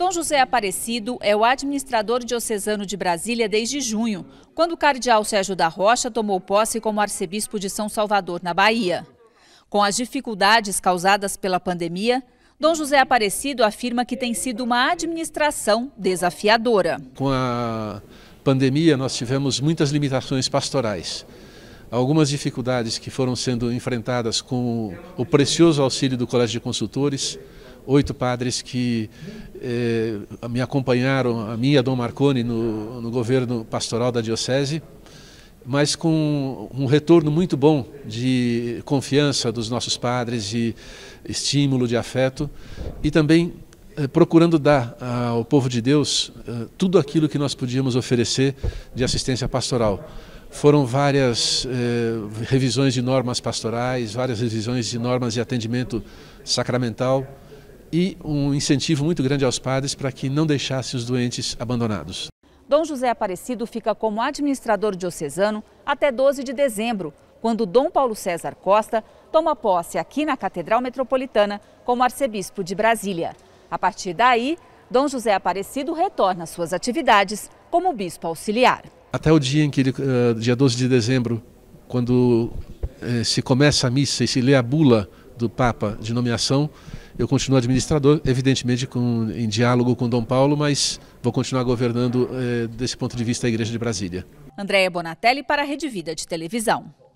Dom José Aparecido é o administrador diocesano de Brasília desde junho, quando o cardeal Sérgio da Rocha tomou posse como arcebispo de São Salvador, na Bahia. Com as dificuldades causadas pela pandemia, Dom José Aparecido afirma que tem sido uma administração desafiadora. Com a pandemia, nós tivemos muitas limitações pastorais. Algumas dificuldades que foram sendo enfrentadas com o precioso auxílio do Colégio de Consultores, oito padres que eh, me acompanharam, a mim e a Dom Marconi, no, no governo pastoral da Diocese, mas com um retorno muito bom de confiança dos nossos padres, de estímulo, de afeto, e também eh, procurando dar ah, ao povo de Deus eh, tudo aquilo que nós podíamos oferecer de assistência pastoral. Foram várias eh, revisões de normas pastorais, várias revisões de normas de atendimento sacramental, e um incentivo muito grande aos padres para que não deixassem os doentes abandonados. Dom José Aparecido fica como administrador diocesano até 12 de dezembro, quando Dom Paulo César Costa toma posse aqui na Catedral Metropolitana como arcebispo de Brasília. A partir daí, Dom José Aparecido retorna às suas atividades como bispo auxiliar. Até o dia em que ele, eh, dia 12 de dezembro, quando eh, se começa a missa e se lê a bula do Papa de nomeação, eu continuo administrador, evidentemente com, em diálogo com Dom Paulo, mas vou continuar governando é, desse ponto de vista a Igreja de Brasília. Andréia Bonatelli para a Rede Vida de Televisão.